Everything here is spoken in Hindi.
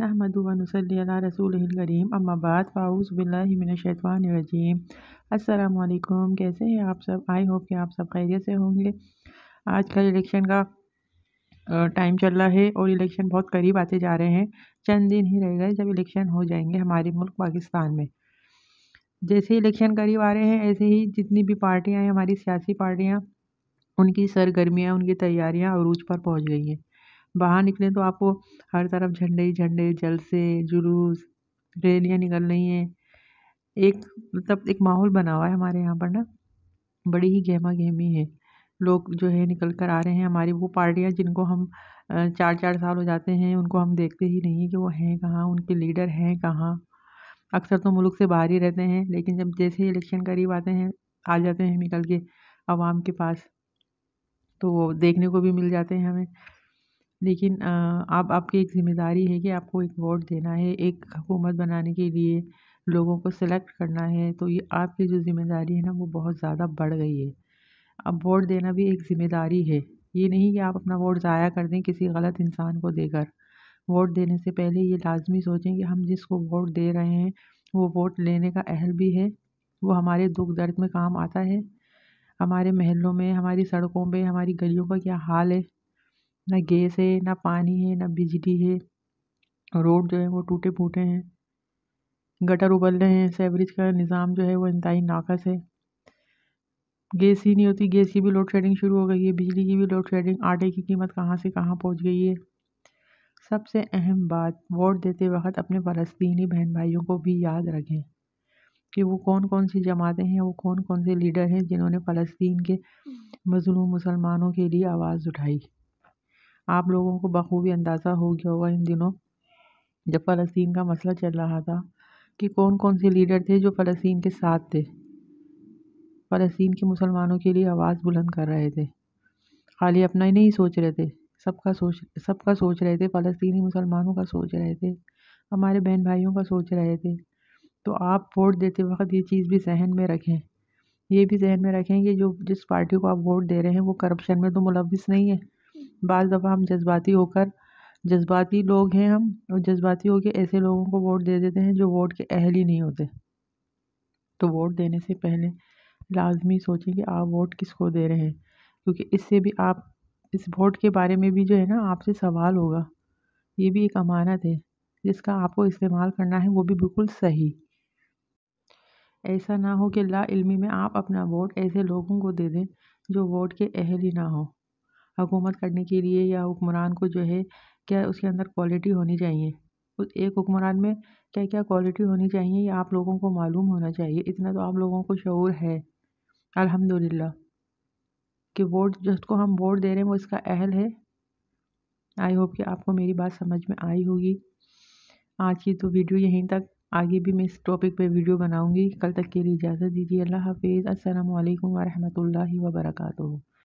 الشيطان अम्माबाद السلام عليكم कैसे हैं आप सब आई होप कि आप सब खैरियत से होंगे आज का इलेक्शन का टाइम चल रहा है और इलेक्शन बहुत करीब आते जा रहे हैं चंद दिन ही रह गए जब इलेक्शन हो जाएंगे हमारे मुल्क पाकिस्तान में जैसे इलेक्शन करीब आ रहे हैं ऐसे ही जितनी भी पार्टियाँ हैं हमारी सियासी पार्टियाँ उनकी सरगर्मियाँ उनकी तैयारियाँ अरूज पर पहुँच गई हैं बाहर निकले तो आपको हर तरफ झंडे ही झंडे जलसे जुलूस रैलियाँ निकल रही हैं एक मतलब एक माहौल बना हुआ है हमारे यहाँ पर ना बड़ी ही गहमा गहमी है लोग जो है निकल कर आ रहे हैं हमारी वो पार्टियाँ जिनको हम चार चार साल हो जाते हैं उनको हम देखते ही नहीं कि वो हैं कहाँ उनके लीडर हैं कहाँ अक्सर तो मुल्क से बाहर ही रहते हैं लेकिन जब जैसे ही इलेक्शन करीब आते हैं आ जाते हैं निकल के आवाम के पास तो वो देखने को भी मिल जाते हैं हमें लेकिन अब आपकी एक ज़िम्मेदारी है कि आपको एक वोट देना है एक हुकूमत बनाने के लिए लोगों को सिलेक्ट करना है तो ये आपकी जो ज़िम्मेदारी है ना वो बहुत ज़्यादा बढ़ गई है अब वोट देना भी एक ज़िम्मेदारी है ये नहीं कि आप अपना वोट ज़ाया कर दें किसी गलत इंसान को देकर वोट देने से पहले ये लाजमी सोचें कि हम जिसको वोट दे रहे हैं वो वोट लेने का अहल भी है वो हमारे दुख दर्द में काम आता है हमारे महलों में हमारी सड़कों पे हमारी गलियों का क्या हाल है ना गैस है ना पानी है ना बिजली है रोड जो है वो टूटे फूटे हैं गटर उबल रहे हैं सेवरेज का निज़ाम जो है वो इंतई नाकस है गैस ही नहीं होती गैस की भी लोड शेडिंग शुरू हो गई है बिजली की भी लोड शेडिंग आटे की कीमत कहाँ से कहाँ पहुँच गई है सबसे अहम बात वोट देते वक्त अपने फ़लस्तनी बहन भाइयों को भी याद रखें कि वो कौन कौन सी जमातें हैं वो कौन कौन से लीडर हैं जिन्होंने फ़लस्तीन के मजलूम मुसलमानों के लिए आवाज़ उठाई आप लोगों को बखूबी अंदाज़ा हो गया होगा इन दिनों जब फ़लस्तीन का मसला चल रहा था कि कौन कौन से लीडर थे जो फ़लस्तीन के साथ थे फ़लस्तीन के मुसलमानों के लिए आवाज़ बुलंद कर रहे थे खाली अपना ही नहीं सोच रहे थे सबका सोच सबका सोच रहे थे फ़लस्तीनी मुसलमानों का सोच रहे थे हमारे बहन भाइयों का सोच रहे थे तो आप वोट देते वक्त ये चीज़ भी जहन में रखें ये भी जहन में रखें कि जो जिस पार्टी को आप वोट दे रहे हैं वो करप्शन में तो मुलविस नहीं है बाज़ दफ़ा हम जज्बाती होकर जज्बाती लोग हैं हम और जज्बाती होकर ऐसे लोगों को वोट दे देते हैं जो वोट के अहल ही नहीं होते तो वोट देने से पहले लाजमी सोचें कि आप वोट किसको दे रहे हैं क्योंकि इससे भी आप इस वोट के बारे में भी जो है ना आपसे सवाल होगा ये भी एक अमानत है जिसका आपको इस्तेमाल करना है वो भी बिल्कुल सही ऐसा ना हो कि ला इल्मी में आप अपना वोट ऐसे लोगों को दे दें जो वोट के अहल ही ना हो हुकूमत करने के लिए या हुक्मरान को जो है क्या उसके अंदर क्वालिटी होनी चाहिए एक हुक्मरान में क्या क्या क्वालिटी होनी चाहिए ये आप लोगों को मालूम होना चाहिए इतना तो आप लोगों को शूर है अल्हम्दुलिल्लाह कि वोट जिसको हम वोट दे रहे हैं वो इसका अहल है आई होप कि आपको मेरी बात समझ में आई होगी आज की तो वीडियो यहीं तक आगे भी मैं इस टॉपिक पे वीडियो बनाऊंगी कल तक के लिए इजाज़त दीजिए अल्लाह हाफिज़ असल वालेकुम वरहमतुल्लाहि वबरकatuh